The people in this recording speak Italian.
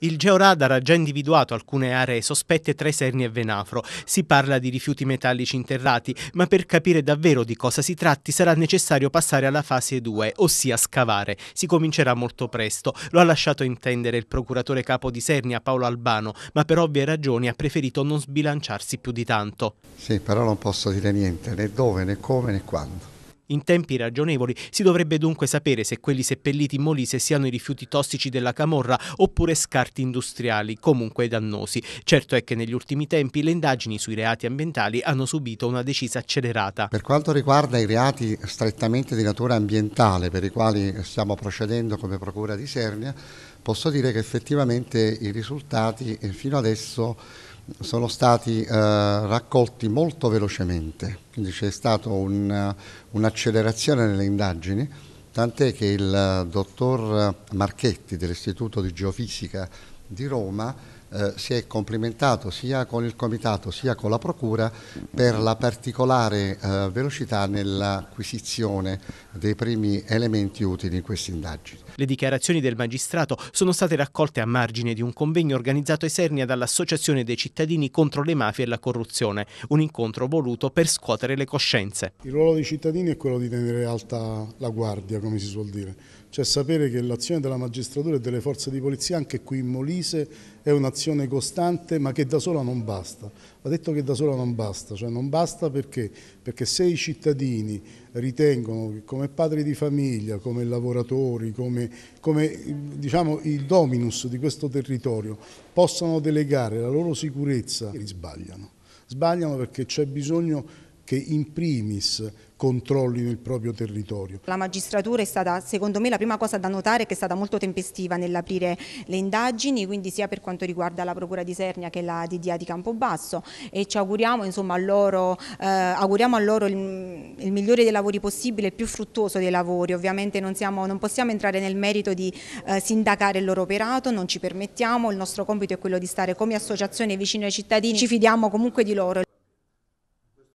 Il georadar ha già individuato alcune aree sospette tra Iserni e Venafro. Si parla di rifiuti metallici interrati, ma per capire davvero di cosa si tratti sarà necessario passare alla fase 2, ossia scavare. Si comincerà molto presto. Lo ha lasciato intendere il procuratore capo di Sernia Paolo Albano, ma per ovvie ragioni ha preferito non sbilanciarsi più di tanto. Sì, però non posso dire niente, né dove, né come, né quando. In tempi ragionevoli si dovrebbe dunque sapere se quelli seppelliti in Molise siano i rifiuti tossici della camorra oppure scarti industriali, comunque dannosi. Certo è che negli ultimi tempi le indagini sui reati ambientali hanno subito una decisa accelerata. Per quanto riguarda i reati strettamente di natura ambientale per i quali stiamo procedendo come Procura di Sernia, posso dire che effettivamente i risultati eh, fino adesso sono stati eh, raccolti molto velocemente, quindi c'è stata un, un'accelerazione nelle indagini, tant'è che il eh, dottor Marchetti dell'Istituto di Geofisica di Roma eh, si è complimentato sia con il Comitato sia con la Procura per la particolare eh, velocità nell'acquisizione dei primi elementi utili in queste indagini. Le dichiarazioni del magistrato sono state raccolte a margine di un convegno organizzato a Esernia dall'Associazione dei cittadini contro le mafie e la corruzione, un incontro voluto per scuotere le coscienze. Il ruolo dei cittadini è quello di tenere alta la guardia, come si suol dire, cioè sapere che l'azione della magistratura e delle forze di polizia anche qui in Molise è un'azione costante ma che da sola non basta. Va detto che da sola non basta, cioè non basta perché? Perché se i cittadini ritengono che come padri di famiglia, come lavoratori, come, come diciamo, il dominus di questo territorio possano delegare la loro sicurezza, sbagliano. Sbagliano perché c'è bisogno che in primis controllino il proprio territorio. La magistratura è stata, secondo me, la prima cosa da notare è che è stata molto tempestiva nell'aprire le indagini, quindi sia per quanto riguarda la Procura di Sernia che la DDA di Campobasso e ci auguriamo, insomma, a loro, eh, auguriamo a loro il, il, migliore dei lavori possibile, il più fruttuoso dei lavori. Ovviamente non, siamo, non possiamo entrare nel merito di eh, sindacare il loro operato, non ci permettiamo, il nostro compito è quello di stare come associazione vicino ai cittadini, ci fidiamo comunque di loro.